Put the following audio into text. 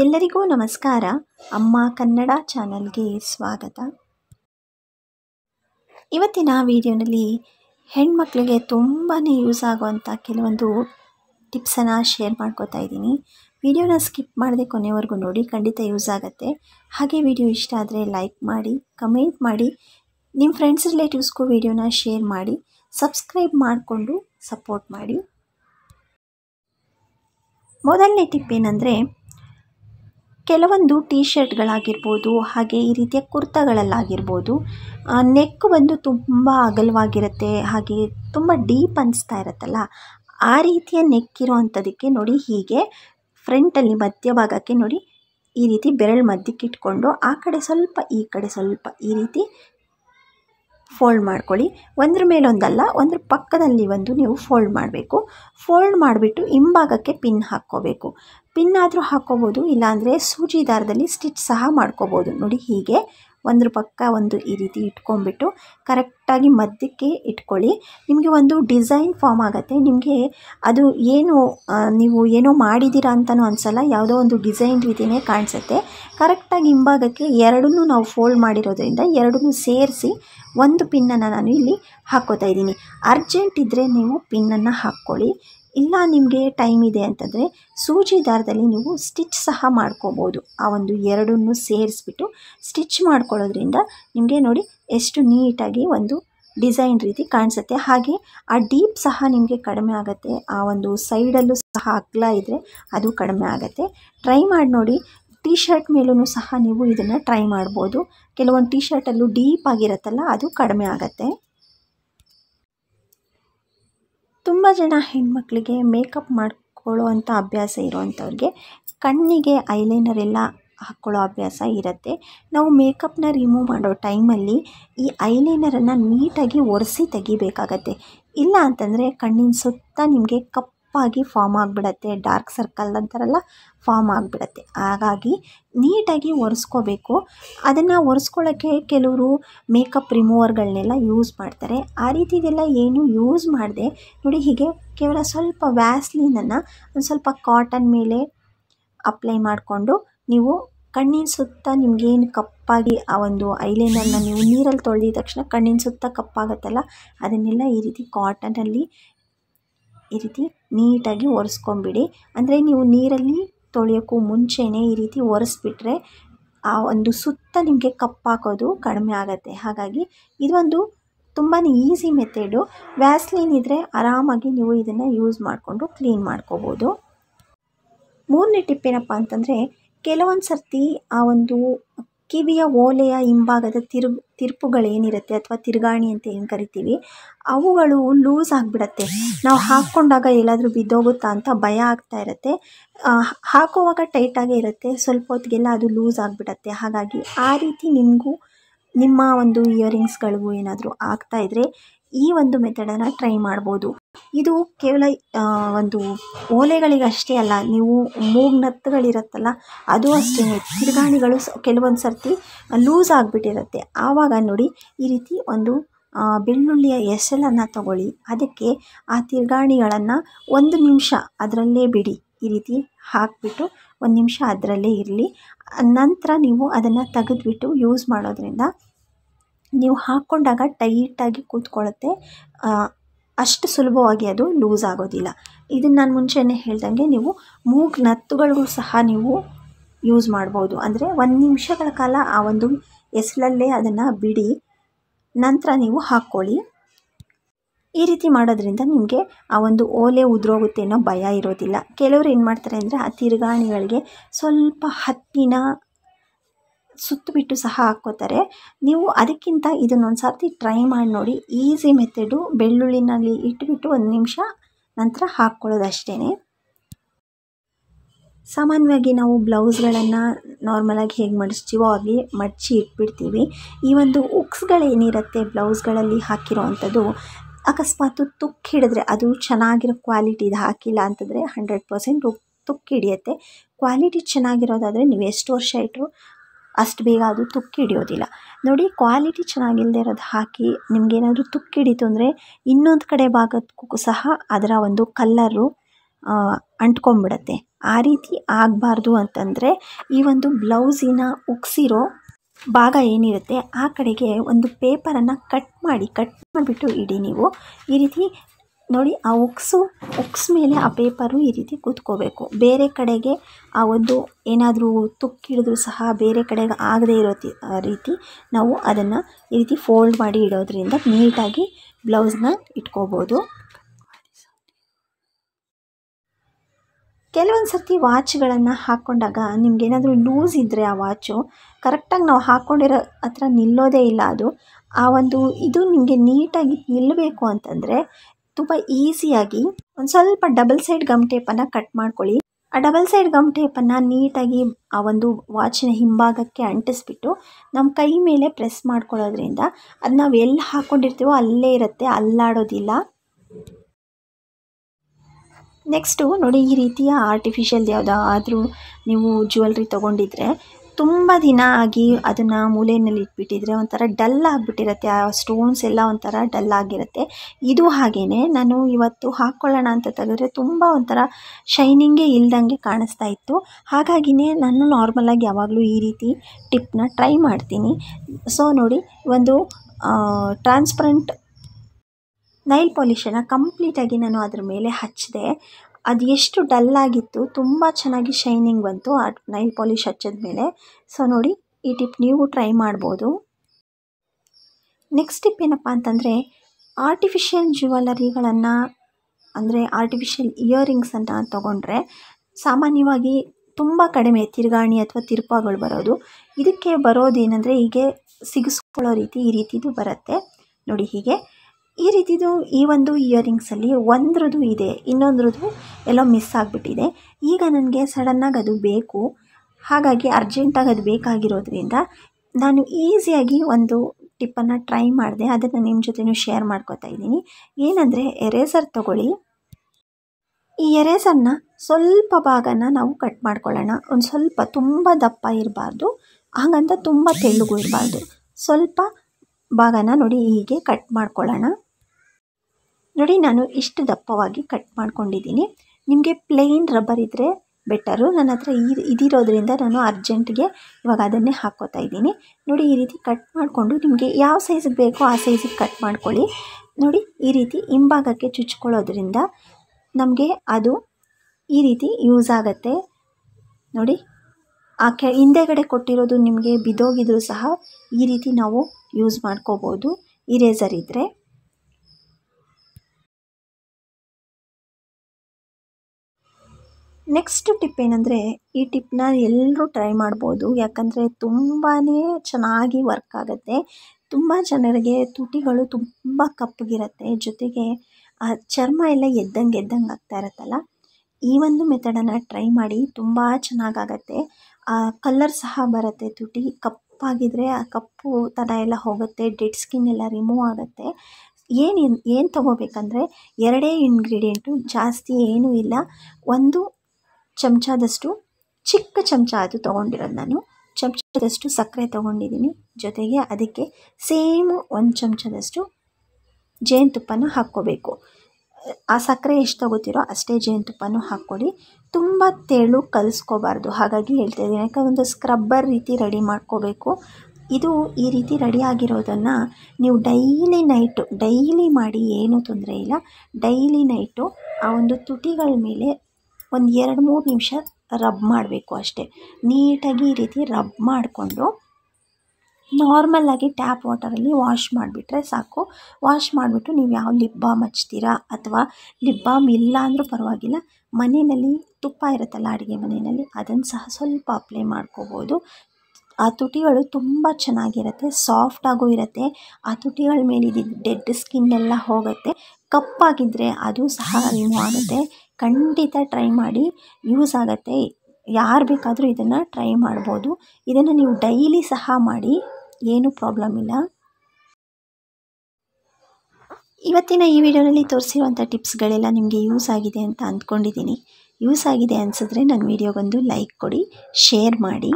ಎಲ್ಲರಿಗೂ ನಮಸ್ಕಾರ ಅಮ್ಮ ಕನ್ನಡ ಚಾನಲ್ಗೆ ಸ್ವಾಗತ ಇವತ್ತಿನ ವಿಡಿಯೋನಲ್ಲಿ ಹೆಣ್ಮಕ್ಳಿಗೆ ತುಂಬಾ ಯೂಸ್ ಆಗುವಂಥ ಕೆಲವೊಂದು ಟಿಪ್ಸನ್ನು ಶೇರ್ ಮಾಡ್ಕೋತಾ ಇದ್ದೀನಿ ವಿಡಿಯೋನ ಸ್ಕಿಪ್ ಮಾಡದೆ ಕೊನೆವರೆಗೂ ನೋಡಿ ಖಂಡಿತ ಯೂಸ್ ಆಗುತ್ತೆ ಹಾಗೆ ವಿಡಿಯೋ ಇಷ್ಟ ಆದರೆ ಲೈಕ್ ಮಾಡಿ ಕಮೆಂಟ್ ಮಾಡಿ ನಿಮ್ಮ ಫ್ರೆಂಡ್ಸ್ ರಿಲೇಟಿವ್ಸ್ಗೂ ವಿಡಿಯೋನ ಶೇರ್ ಮಾಡಿ ಸಬ್ಸ್ಕ್ರೈಬ್ ಮಾಡಿಕೊಂಡು ಸಪೋರ್ಟ್ ಮಾಡಿ ಮೊದಲನೇ ಟಿಪ್ ಏನಂದರೆ ಕೆಲವೊಂದು ಟೀ ಶರ್ಟ್ಗಳಾಗಿರ್ಬೋದು ಹಾಗೆ ಈ ರೀತಿಯ ಕುರ್ತಾಗಳಲ್ಲಾಗಿರ್ಬೋದು ನೆಕ್ ಬಂದು ತುಂಬ ಅಗಲವಾಗಿರುತ್ತೆ ಹಾಗೆ ತುಂಬ ಡೀಪ್ ಅನಿಸ್ತಾ ಇರುತ್ತಲ್ಲ ಆ ರೀತಿಯ ನೆಕ್ ಅಂಥದಕ್ಕೆ ನೋಡಿ ಹೀಗೆ ಫ್ರಂಟಲ್ಲಿ ಮಧ್ಯಭಾಗಕ್ಕೆ ನೋಡಿ ಈ ರೀತಿ ಬೆರಳು ಮಧ್ಯಕ್ಕೆ ಇಟ್ಕೊಂಡು ಆ ಕಡೆ ಸ್ವಲ್ಪ ಈ ಕಡೆ ಸ್ವಲ್ಪ ಈ ರೀತಿ ಫೋಲ್ಡ್ ಮಾಡ್ಕೊಳ್ಳಿ ಒಂದ್ರ ಮೇಲೊಂದಲ್ಲ ಒಂದ್ರ ಪಕ್ಕದಲ್ಲಿ ಒಂದು ನೀವು ಫೋಲ್ಡ್ ಮಾಡಬೇಕು ಫೋಲ್ಡ್ ಮಾಡಿಬಿಟ್ಟು ಹಿಂಭಾಗಕ್ಕೆ ಪಿನ್ ಹಾಕ್ಕೋಬೇಕು ಪಿನ್ ಆದರೂ ಹಾಕ್ಕೋಬೋದು ಇಲ್ಲಾಂದರೆ ಸೂಜಿ ದಾರದಲ್ಲಿ ಸ್ಟಿಚ್ ಸಹ ಮಾಡ್ಕೋಬೋದು ನೋಡಿ ಹೀಗೆ ಒಂದರ ಪಕ್ಕ ಒಂದು ಈ ರೀತಿ ಇಟ್ಕೊಂಡ್ಬಿಟ್ಟು ಕರೆಕ್ಟಾಗಿ ಮಧ್ಯಕ್ಕೆ ಇಟ್ಕೊಳ್ಳಿ ನಿಮಗೆ ಒಂದು ಡಿಸೈನ್ ಫಾರ್ಮ್ ಆಗುತ್ತೆ ನಿಮಗೆ ಅದು ಏನು ನೀವು ಏನೋ ಮಾಡಿದ್ದೀರಾ ಅಂತಲೂ ಅನಿಸಲ್ಲ ಯಾವುದೋ ಒಂದು ಡಿಸೈನ್ ರೀತಿಯೇ ಕಾಣಿಸುತ್ತೆ ಕರೆಕ್ಟಾಗಿ ಹಿಂಭಾಗಕ್ಕೆ ಎರಡನ್ನೂ ನಾವು ಫೋಲ್ಡ್ ಮಾಡಿರೋದ್ರಿಂದ ಎರಡನ್ನೂ ಸೇರಿಸಿ ಒಂದು ಪಿನ್ನನ್ನು ನಾನು ಇಲ್ಲಿ ಹಾಕ್ಕೋತಾ ಇದ್ದೀನಿ ಅರ್ಜೆಂಟ್ ಇದ್ದರೆ ನೀವು ಪಿನ್ನನ್ನು ಹಾಕ್ಕೊಳ್ಳಿ ಇಲ್ಲ ನಿಮಗೆ ಟೈಮ್ ಇದೆ ಅಂತಂದರೆ ಸೂಜಿ ದಾರದಲ್ಲಿ ನೀವು ಸ್ಟಿಚ್ ಸಹ ಮಾಡ್ಕೋಬೋದು ಆ ಒಂದು ಎರಡನ್ನೂ ಸೇರಿಸ್ಬಿಟ್ಟು ಸ್ಟಿಚ್ ಮಾಡ್ಕೊಳ್ಳೋದ್ರಿಂದ ನಿಮಗೆ ನೋಡಿ ಎಷ್ಟು ನೀಟಾಗಿ ಒಂದು ಡಿಸೈನ್ ರೀತಿ ಕಾಣಿಸುತ್ತೆ ಹಾಗೆ ಆ ಡೀಪ್ ಸಹ ನಿಮಗೆ ಕಡಿಮೆ ಆಗುತ್ತೆ ಆ ಒಂದು ಸೈಡಲ್ಲೂ ಸಹ ಅಗ್ಲ ಇದ್ದರೆ ಅದು ಕಡಿಮೆ ಆಗುತ್ತೆ ಟ್ರೈ ಮಾಡಿ ನೋಡಿ ಟೀ ಶರ್ಟ್ ಮೇಲೂ ಸಹ ನೀವು ಇದನ್ನು ಟ್ರೈ ಮಾಡ್ಬೋದು ಕೆಲವೊಂದು ಟೀ ಶರ್ಟಲ್ಲೂ ಡೀಪ್ ಆಗಿರುತ್ತಲ್ಲ ಅದು ಕಡಿಮೆ ಆಗುತ್ತೆ ತುಂಬ ಜನ ಹೆಣ್ಮಕ್ಳಿಗೆ ಮೇಕಪ್ ಮಾಡ್ಕೊಳ್ಳೋ ಅಂಥ ಅಭ್ಯಾಸ ಇರೋವಂಥವ್ರಿಗೆ ಕಣ್ಣಿಗೆ ಐಲೈನರ್ ಎಲ್ಲ ಹಾಕ್ಕೊಳ್ಳೋ ಅಭ್ಯಾಸ ಇರುತ್ತೆ ನಾವು ಮೇಕಪ್ನ ರಿಮೂವ್ ಮಾಡೋ ಟೈಮಲ್ಲಿ ಈ ಐಲೈನರನ್ನು ನೀಟಾಗಿ ಒರೆಸಿ ತೆಗಿಬೇಕಾಗತ್ತೆ ಇಲ್ಲ ಅಂತಂದರೆ ಕಣ್ಣಿನ ಸುತ್ತ ನಿಮಗೆ ಕಪ್ಪು ಕಪ್ಪಾಗಿ ಫಾಮ್ ಆಗಿಬಿಡತ್ತೆ ಡಾರ್ಕ್ ಸರ್ಕಲ್ ಅಂತಾರಲ್ಲ ಫಾಮ್ ಆಗಿಬಿಡತ್ತೆ ಹಾಗಾಗಿ ನೀಟಾಗಿ ಒರೆಸ್ಕೋಬೇಕು ಅದನ್ನು ಒರೆಸ್ಕೊಳ್ಳೋಕ್ಕೆ ಕೆಲವರು ಮೇಕಪ್ ರಿಮೂವರ್ಗಳನ್ನೆಲ್ಲ ಯೂಸ್ ಮಾಡ್ತಾರೆ ಆ ರೀತಿದೆಲ್ಲ ಏನು ಯೂಸ್ ಮಾಡಿದೆ ನೋಡಿ ಹೀಗೆ ಕೇವಲ ಸ್ವಲ್ಪ ವ್ಯಾಸ್ಲಿನನ್ನು ಒಂದು ಸ್ವಲ್ಪ ಕಾಟನ್ ಮೇಲೆ ಅಪ್ಲೈ ಮಾಡಿಕೊಂಡು ನೀವು ಕಣ್ಣಿನ ಸುತ್ತ ನಿಮಗೇನು ಕಪ್ಪಾಗಿ ಆ ಒಂದು ಐಲೈನರ್ನ ನೀವು ನೀರಲ್ಲಿ ತೊಳೆದ ತಕ್ಷಣ ಕಣ್ಣಿನ ಸುತ್ತ ಕಪ್ಪಾಗತ್ತಲ್ಲ ಅದನ್ನೆಲ್ಲ ಈ ರೀತಿ ಕಾಟನಲ್ಲಿ ಈ ರೀತಿ ನೀಟಾಗಿ ಒರೆಸ್ಕೊಂಬಿಡಿ ಅಂದರೆ ನೀವು ನೀರಲ್ಲಿ ತೊಳೆಯೋಕ್ಕೂ ಮುಂಚೆನೇ ಈ ರೀತಿ ಒರೆಸ್ಬಿಟ್ರೆ ಆ ಒಂದು ಸುತ್ತ ನಿಮಗೆ ಕಪ್ಪಾಕೋದು ಕಡಿಮೆ ಆಗುತ್ತೆ ಹಾಗಾಗಿ ಇದೊಂದು ತುಂಬಾ ಈಸಿ ಮೆಥಡು ವ್ಯಾಸ್ಲೀನ್ ಇದ್ದರೆ ಆರಾಮಾಗಿ ನೀವು ಇದನ್ನು ಯೂಸ್ ಮಾಡಿಕೊಂಡು ಕ್ಲೀನ್ ಮಾಡ್ಕೋಬೋದು ಮೂರನೇ ಟಿಪ್ ಏನಪ್ಪ ಅಂತಂದರೆ ಕೆಲವೊಂದು ಸರ್ತಿ ಆ ಒಂದು ಕಿವಿಯ ಓಲೆಯ ಹಿಂಭಾಗದ ತಿರು ತಿರುಪುಗಳೇನಿರುತ್ತೆ ಅಥವಾ ತಿರುಗಾಣಿ ಅಂತ ಏನು ಕರಿತೀವಿ ಅವುಗಳು ಲೂಸ್ ಆಗಿಬಿಡತ್ತೆ ನಾವು ಹಾಕ್ಕೊಂಡಾಗ ಎಲ್ಲಾದರೂ ಬಿದ್ದೋಗುತ್ತಾ ಅಂತ ಭಯ ಆಗ್ತಾ ಇರುತ್ತೆ ಹಾಕುವಾಗ ಟೈಟಾಗೇ ಇರುತ್ತೆ ಸ್ವಲ್ಪ ಹೊತ್ತಿಗೆಲ್ಲ ಅದು ಲೂಸ್ ಆಗಿಬಿಡತ್ತೆ ಹಾಗಾಗಿ ಆ ರೀತಿ ನಿಮಗೂ ನಿಮ್ಮ ಒಂದು ಇಯರಿಂಗ್ಸ್ಗಳಿಗೂ ಏನಾದರೂ ಆಗ್ತಾ ಈ ಒಂದು ಮೆಥಡನ್ನು ಟ್ರೈ ಮಾಡ್ಬೋದು ಇದು ಕೇವಲ ಒಂದು ಓಲೆಗಳಿಗಷ್ಟೇ ಅಲ್ಲ ನೀವು ಮೂಗ್ನತ್ತುಗಳಿರುತ್ತಲ್ಲ ಅದು ಅಷ್ಟೇ ತಿರ್ಗಾಣಿಗಳು ಸ ಕೆಲವೊಂದು ಸರ್ತಿ ಲೂಸ್ ಆಗಿಬಿಟ್ಟಿರುತ್ತೆ ಆವಾಗ ನೋಡಿ ಈ ರೀತಿ ಒಂದು ಬೆಳ್ಳುಳ್ಳಿಯ ಎಸೆಲನ್ನು ತಗೊಳ್ಳಿ ಅದಕ್ಕೆ ಆ ತಿರುಗಾಣಿಗಳನ್ನು ಒಂದು ನಿಮಿಷ ಅದರಲ್ಲೇ ಬಿಡಿ ಈ ರೀತಿ ಹಾಕಿಬಿಟ್ಟು ಒಂದು ನಿಮಿಷ ಅದರಲ್ಲೇ ಇರಲಿ ನಂತರ ನೀವು ಅದನ್ನು ತೆಗೆದುಬಿಟ್ಟು ಯೂಸ್ ಮಾಡೋದ್ರಿಂದ ನೀವು ಹಾಕ್ಕೊಂಡಾಗ ಟೈಟಾಗಿ ಕೂತ್ಕೊಳ್ಳುತ್ತೆ ಅಷ್ಟು ಸುಲಭವಾಗಿ ಅದು ಲೂಸ್ ಆಗೋದಿಲ್ಲ ಇದನ್ನು ನಾನು ಮುಂಚೆನೇ ಹೇಳ್ದಂಗೆ ನೀವು ಮೂಗು ನತ್ತುಗಳಿಗೂ ಸಹ ನೀವು ಯೂಸ್ ಮಾಡ್ಬೋದು ಅಂದರೆ ಒಂದು ನಿಮಿಷಗಳ ಕಾಲ ಆ ಒಂದು ಎಸಳಲ್ಲೇ ಅದನ್ನು ಬಿಡಿ ನಂತರ ನೀವು ಹಾಕ್ಕೊಳ್ಳಿ ಈ ರೀತಿ ಮಾಡೋದ್ರಿಂದ ನಿಮಗೆ ಆ ಒಂದು ಓಲೆ ಉದುರೋಗುತ್ತೆ ಅನ್ನೋ ಭಯ ಇರೋದಿಲ್ಲ ಕೆಲವರು ಏನು ಮಾಡ್ತಾರೆ ಅಂದರೆ ಆ ತಿರುಗಾಣಿಗಳಿಗೆ ಸ್ವಲ್ಪ ಹತ್ತಿನ ಸುತ್ತು ಬಿಟ್ಟು ಸಹ ಹಾಕ್ಕೋತಾರೆ ನೀವು ಅದಕ್ಕಿಂತ ಇದನ್ನೊಂದು ಸರ್ತಿ ಟ್ರೈ ಮಾಡಿ ನೋಡಿ ಈಸಿ ಮೆಥಡು ಬೆಳ್ಳುಳ್ಳಿನಲ್ಲಿ ಇಟ್ಬಿಟ್ಟು ಒಂದು ನಿಮಿಷ ನಂತರ ಹಾಕ್ಕೊಳ್ಳೋದು ಅಷ್ಟೇ ಸಾಮಾನ್ಯವಾಗಿ ನಾವು ಬ್ಲೌಸ್ಗಳನ್ನು ನಾರ್ಮಲಾಗಿ ಹೇಗೆ ಮಡಿಸ್ತೀವೋ ಹಾಗೆ ಮಡಚಿ ಇಟ್ಬಿಡ್ತೀವಿ ಈ ಒಂದು ಉಕ್ಸ್ಗಳೇನಿರುತ್ತೆ ಬ್ಲೌಸ್ಗಳಲ್ಲಿ ಹಾಕಿರೋ ಅಂಥದ್ದು ಅಕಸ್ಮಾತ್ ತುಕ್ಕಿ ಹಿಡಿದ್ರೆ ಅದು ಚೆನ್ನಾಗಿರೋ ಇದು ಹಾಕಿಲ್ಲ ಅಂತಂದರೆ ಹಂಡ್ರೆಡ್ ಪರ್ಸೆಂಟ್ ತುಕ್ಕು ಹಿಡಿಯುತ್ತೆ ಕ್ವಾಲಿಟಿ ಚೆನ್ನಾಗಿರೋದಾದರೆ ನೀವು ಎಷ್ಟು ವರ್ಷ ಇಟ್ಟರು ಅಷ್ಟು ಬೇಗ ಅದು ತುಕ್ಕು ಹಿಡಿಯೋದಿಲ್ಲ ನೋಡಿ ಕ್ವಾಲಿಟಿ ಚೆನ್ನಾಗಿಲ್ಲದೆ ಇರೋದು ಹಾಕಿ ನಿಮ್ಗೆ ತುಕ್ಕು ಹಿಡಿತು ಅಂದರೆ ಇನ್ನೊಂದು ಕಡೆ ಭಾಗಕ್ಕೂ ಸಹ ಅದರ ಒಂದು ಕಲ್ಲರು ಅಂಟ್ಕೊಂಬಿಡತ್ತೆ ಆ ರೀತಿ ಆಗಬಾರ್ದು ಅಂತಂದರೆ ಈ ಒಂದು ಬ್ಲೌಸಿನ ಉಗ್ಸಿರೋ ಭಾಗ ಏನಿರುತ್ತೆ ಆ ಕಡೆಗೆ ಒಂದು ಪೇಪರನ್ನು ಕಟ್ ಮಾಡಿ ಕಟ್ ಮಾಡಿಬಿಟ್ಟು ಇಡಿ ನೀವು ಈ ರೀತಿ ನೋಡಿ ಆ ಉಕ್ಸು ಉಕ್ಸ್ ಮೇಲೆ ಆ ಪೇಪರು ಈ ರೀತಿ ಕೂತ್ಕೋಬೇಕು ಬೇರೆ ಕಡೆಗೆ ಆ ಒಂದು ಏನಾದರೂ ತುಕ್ಕಿಡಿದ್ರು ಸಹ ಬೇರೆ ಕಡೆಗೆ ಆಗದೇ ಇರೋ ರೀತಿ ನಾವು ಅದನ್ನು ಈ ರೀತಿ ಫೋಲ್ಡ್ ಮಾಡಿ ಇಡೋದ್ರಿಂದ ನೀಟಾಗಿ ಬ್ಲೌಸ್ನ ಇಟ್ಕೋಬೋದು ಕೆಲವೊಂದು ಸರ್ತಿ ವಾಚ್ಗಳನ್ನು ಹಾಕ್ಕೊಂಡಾಗ ಏನಾದರೂ ಲೂಸ್ ಇದ್ದರೆ ಆ ವಾಚು ಕರೆಕ್ಟಾಗಿ ನಾವು ಹಾಕ್ಕೊಂಡಿರೋ ಹತ್ರ ನಿಲ್ಲೋದೇ ಇಲ್ಲ ಅದು ಆ ಒಂದು ಇದು ನಿಮಗೆ ನೀಟಾಗಿ ನಿಲ್ಲಬೇಕು ಅಂತಂದರೆ ತುಂಬ ಈಸಿಯಾಗಿ ಒಂದು ಸ್ವಲ್ಪ ಡಬಲ್ ಸೈಡ್ ಗಮ್ ಟೇಪನ್ನು ಕಟ್ ಮಾಡ್ಕೊಳ್ಳಿ ಆ ಡಬಲ್ ಸೈಡ್ ಗಮ್ ಟೇಪನ್ನು ನೀಟಾಗಿ ಆ ಒಂದು ವಾಚಿನ ಹಿಂಭಾಗಕ್ಕೆ ಅಂಟಿಸ್ಬಿಟ್ಟು ನಮ್ಮ ಕೈ ಮೇಲೆ ಪ್ರೆಸ್ ಮಾಡ್ಕೊಳ್ಳೋದ್ರಿಂದ ಅದು ನಾವು ಎಲ್ಲಿ ಹಾಕ್ಕೊಂಡಿರ್ತೀವೋ ಅಲ್ಲೇ ಇರುತ್ತೆ ಅಲ್ಲಾಡೋದಿಲ್ಲ ನೆಕ್ಸ್ಟು ನೋಡಿ ಈ ರೀತಿಯ ಆರ್ಟಿಫಿಷಿಯಲ್ ಯಾವುದಾದ್ರೂ ನೀವು ಜ್ಯುವೆಲ್ರಿ ತೊಗೊಂಡಿದ್ರೆ ತುಂಬ ದಿನ ಆಗಿ ಅದನ್ನು ಮೂಲೆಯಲ್ಲಿ ಇಟ್ಬಿಟ್ಟಿದ್ರೆ ಒಂಥರ ಡಲ್ ಆಗಿಬಿಟ್ಟಿರುತ್ತೆ ಆ ಸ್ಟೋನ್ಸ್ ಎಲ್ಲ ಒಂಥರ ಡಲ್ ಆಗಿರುತ್ತೆ ಇದು ಹಾಗೆಯೇ ನಾನು ಇವತ್ತು ಹಾಕ್ಕೊಳ್ಳೋಣ ಅಂತ ತೆಗೆದ್ರೆ ತುಂಬ ಒಂಥರ ಶೈನಿಂಗೇ ಇಲ್ದಂಗೆ ಕಾಣಿಸ್ತಾ ಇತ್ತು ಹಾಗಾಗಿನೇ ನಾನು ನಾರ್ಮಲಾಗಿ ಯಾವಾಗಲೂ ಈ ರೀತಿ ಟಿಪ್ನ ಟ್ರೈ ಮಾಡ್ತೀನಿ ಸೊ ನೋಡಿ ಒಂದು ಟ್ರಾನ್ಸ್ಪರೆಂಟ್ ನೈಲ್ ಪಾಲಿಷನ್ನು ಕಂಪ್ಲೀಟಾಗಿ ನಾನು ಅದ್ರ ಮೇಲೆ ಹಚ್ಚಿದೆ ಅದು ಎಷ್ಟು ಡಲ್ಲಾಗಿತ್ತು ತುಂಬ ಚೆನ್ನಾಗಿ ಶೈನಿಂಗ್ ಬಂತು ಆ ನೈಲ್ ಪಾಲಿಷ್ ಹಚ್ಚಿದ ಮೇಲೆ ಸೊ ನೋಡಿ ಈ ಟಿಪ್ ನೀವು ಟ್ರೈ ಮಾಡ್ಬೋದು ನೆಕ್ಸ್ಟ್ ಟಿಪ್ ಏನಪ್ಪ ಅಂತಂದರೆ ಆರ್ಟಿಫಿಷಿಯಲ್ ಜ್ಯುವೆಲರಿಗಳನ್ನು ಅಂದರೆ ಆರ್ಟಿಫಿಷಿಯಲ್ ಇಯರಿಂಗ್ಸನ್ನು ತೊಗೊಂಡ್ರೆ ಸಾಮಾನ್ಯವಾಗಿ ತುಂಬ ಕಡಿಮೆ ತಿರುಗಾಣಿ ಅಥವಾ ತಿರುಪಗಳು ಬರೋದು ಇದಕ್ಕೆ ಬರೋದೇನೆಂದರೆ ಹೀಗೆ ಸಿಗಿಸ್ಕೊಳ್ಳೋ ರೀತಿ ಈ ರೀತಿದು ಬರುತ್ತೆ ನೋಡಿ ಹೀಗೆ ಈ ರೀತಿದು ಈ ಒಂದು ಇಯರಿಂಗ್ಸಲ್ಲಿ ಒಂದ್ರದ್ದು ಇದೆ ಇನ್ನೊಂದ್ರದ್ದು ಎಲ್ಲೋ ಮಿಸ್ ಆಗಿಬಿಟ್ಟಿದೆ ಈಗ ನನಗೆ ಸಡನ್ನಾಗಿ ಅದು ಬೇಕು ಹಾಗಾಗಿ ಅರ್ಜೆಂಟಾಗಿ ಅದು ಬೇಕಾಗಿರೋದ್ರಿಂದ ನಾನು ಈಸಿಯಾಗಿ ಒಂದು ಟಿಪ್ಪನ್ನು ಟ್ರೈ ಮಾಡಿದೆ ಅದನ್ನು ನಿಮ್ಮ ಜೊತೆನೂ ಶೇರ್ ಮಾಡ್ಕೋತಾ ಇದ್ದೀನಿ ಏನಂದರೆ ಎರೇಸರ್ ತೊಗೊಳ್ಳಿ ಈ ಎರೇಸರ್ನ ಸ್ವಲ್ಪ ಭಾಗನ ನಾವು ಕಟ್ ಮಾಡ್ಕೊಳ್ಳೋಣ ಒಂದು ಸ್ವಲ್ಪ ತುಂಬ ದಪ್ಪ ಇರಬಾರ್ದು ಹಾಗಂತ ತುಂಬ ತೆಳ್ಳಗೂ ಇರಬಾರ್ದು ಸ್ವಲ್ಪ ಭಾಗನ ನೋಡಿ ಹೀಗೆ ಕಟ್ ಮಾಡ್ಕೊಳ್ಳೋಣ ನೋಡಿ ನಾನು ಇಷ್ಟು ದಪ್ಪವಾಗಿ ಕಟ್ ಮಾಡ್ಕೊಂಡಿದ್ದೀನಿ ನಿಮಗೆ ಪ್ಲೇನ್ ರಬ್ಬರ್ ಇದ್ದರೆ ಬೆಟರು ನನ್ನ ಹತ್ರ ಇದಿರೋದ್ರಿಂದ ನಾನು ಅರ್ಜೆಂಟ್ಗೆ ಇವಾಗ ಅದನ್ನೇ ಹಾಕೋತಾ ಇದ್ದೀನಿ ನೋಡಿ ಈ ರೀತಿ ಕಟ್ ಮಾಡಿಕೊಂಡು ನಿಮಗೆ ಯಾವ ಸೈಜಿಗೆ ಬೇಕೋ ಆ ಸೈಜಿಗೆ ಕಟ್ ಮಾಡ್ಕೊಳ್ಳಿ ನೋಡಿ ಈ ರೀತಿ ಹಿಂಭಾಗಕ್ಕೆ ಚುಚ್ಕೊಳ್ಳೋದ್ರಿಂದ ನಮಗೆ ಅದು ಈ ರೀತಿ ಯೂಸ್ ಆಗುತ್ತೆ ನೋಡಿ ಆ ಕೆ ಹಿಂದೆಗಡೆ ಕೊಟ್ಟಿರೋದು ನಿಮಗೆ ಬಿದೋಗಿದ್ರೂ ಸಹ ಈ ರೀತಿ ನಾವು ಯೂಸ್ ಮಾಡ್ಕೋಬೋದು ಇರೇಸರ್ ಇದ್ದರೆ ನೆಕ್ಸ್ಟ್ ಟಿಪ್ ಏನಂದರೆ ಈ ಟಿಪ್ಪನ್ನ ಎಲ್ಲರೂ ಟ್ರೈ ಮಾಡ್ಬೋದು ಯಾಕಂದರೆ ತುಂಬಾ ಚೆನ್ನಾಗಿ ವರ್ಕ್ ಆಗುತ್ತೆ ತುಂಬ ಜನರಿಗೆ ತುಟಿಗಳು ತುಂಬ ಕಪ್ಪಗಿರುತ್ತೆ ಜೊತೆಗೆ ಆ ಚರ್ಮ ಎಲ್ಲ ಎದ್ದಂಗೆ ಎದ್ದಂಗೆ ಆಗ್ತಾ ಇರತ್ತಲ್ಲ ಈ ಒಂದು ಮೆಥಡನ್ನು ಟ್ರೈ ಮಾಡಿ ತುಂಬ ಚೆನ್ನಾಗಾಗತ್ತೆ ಕಲ್ಲರ್ ಸಹ ಬರುತ್ತೆ ತುಟಿ ಕಪ್ ಕಪ್ಪಾಗಿದ್ದರೆ ಆ ಕಪ್ಪು ತನ ಎಲ್ಲ ಹೋಗುತ್ತೆ ಡೆಡ್ ಸ್ಕಿನ್ ಎಲ್ಲ ರಿಮೂವ್ ಆಗುತ್ತೆ ಏನು ಏನು ತೊಗೋಬೇಕಂದ್ರೆ ಎರಡೇ ಇಂಗ್ರೀಡಿಯೆಂಟು ಜಾಸ್ತಿ ಏನೂ ಇಲ್ಲ ಒಂದು ಚಮಚದಷ್ಟು ಚಿಕ್ಕ ಚಮಚ ಅದು ತೊಗೊಂಡಿರೋದು ನಾನು ಚಮಚದಷ್ಟು ಸಕ್ಕರೆ ತೊಗೊಂಡಿದ್ದೀನಿ ಜೊತೆಗೆ ಅದಕ್ಕೆ ಸೇಮ್ ಒಂದು ಚಮಚದಷ್ಟು ಜೇನುತುಪ್ಪನ ಹಾಕ್ಕೋಬೇಕು ಆ ಸಕ್ಕರೆ ಎಷ್ಟು ತಗೋತೀರೋ ಅಷ್ಟೇ ಜೇನುತುಪ್ಪನೂ ಹಾಕ್ಕೊಳ್ಳಿ ತುಂಬ ತೆಳು ಕಲಿಸ್ಕೋಬಾರ್ದು ಹಾಗಾಗಿ ಹೇಳ್ತಾ ಇದ್ದೀನಿ ಯಾಕಂದರೆ ಒಂದು ಸ್ಕ್ರಬ್ಬರ್ ರೀತಿ ರೆಡಿ ಮಾಡ್ಕೋಬೇಕು ಇದು ಈ ರೀತಿ ರೆಡಿ ಆಗಿರೋದನ್ನು ನೀವು ಡೈಲಿ ನೈಟು ಡೈಲಿ ಮಾಡಿ ಏನೂ ತೊಂದರೆ ಇಲ್ಲ ಡೈಲಿ ನೈಟು ಆ ಒಂದು ತುಟಿಗಳ ಮೇಲೆ ಒಂದು ಎರಡು ಮೂರು ನಿಮಿಷ ರಬ್ ಮಾಡಬೇಕು ಅಷ್ಟೇ ನೀಟಾಗಿ ಈ ರೀತಿ ರಬ್ ಮಾಡಿಕೊಂಡು ನಾರ್ಮಲ್ಲಾಗಿ ಟ್ಯಾಪ್ ವಾಟರಲ್ಲಿ ವಾಶ್ ಮಾಡಿಬಿಟ್ರೆ ಸಾಕು ವಾಶ್ ಮಾಡಿಬಿಟ್ಟು ನೀವು ಯಾವ ಲಿಪ್ ಬಾಮ್ ಹಚ್ತೀರಾ ಅಥವಾ ಲಿಪ್ ಬಾಮ್ ಇಲ್ಲ ಅಂದರೂ ಪರವಾಗಿಲ್ಲ ಮನೆಯಲ್ಲಿ ತುಪ್ಪ ಇರುತ್ತಲ್ಲ ಅಡುಗೆ ಮನೆಯಲ್ಲಿ ಅದನ್ನು ಸಹ ಸ್ವಲ್ಪ ಅಪ್ಲೈ ಮಾಡ್ಕೋಬೋದು ಆ ತುಟಿಗಳು ತುಂಬ ಚೆನ್ನಾಗಿರುತ್ತೆ ಸಾಫ್ಟಾಗೂ ಇರುತ್ತೆ ಆ ತುಟಿಗಳ ಮೇಲೆ ಡೆಡ್ ಸ್ಕಿನ್ ಎಲ್ಲ ಹೋಗುತ್ತೆ ಕಪ್ಪಾಗಿದ್ದರೆ ಅದು ಸಹ ರಿಮೂವ್ ಆಗುತ್ತೆ ಖಂಡಿತ ಟ್ರೈ ಮಾಡಿ ಯೂಸ್ ಆಗುತ್ತೆ ಯಾರು ಬೇಕಾದರೂ ಇದನ್ನು ಟ್ರೈ ಮಾಡ್ಬೋದು ಇದನ್ನು ನೀವು ಡೈಲಿ ಸಹ ಮಾಡಿ ಏನೂ ಪ್ರಾಬ್ಲಮ್ ಇಲ್ಲ ಇವತ್ತಿನ ಈ ವಿಡಿಯೋನಲ್ಲಿ ತೋರಿಸಿರುವಂಥ ಟಿಪ್ಸ್ಗಳೆಲ್ಲ ನಿಮಗೆ ಯೂಸ್ ಆಗಿದೆ ಅಂತ ಅಂದ್ಕೊಂಡಿದ್ದೀನಿ ಯೂಸ್ ಆಗಿದೆ ಅನಿಸಿದ್ರೆ ನನ್ನ ವಿಡಿಯೋಗೊಂದು ಲೈಕ್ ಕೊಡಿ ಶೇರ್ ಮಾಡಿ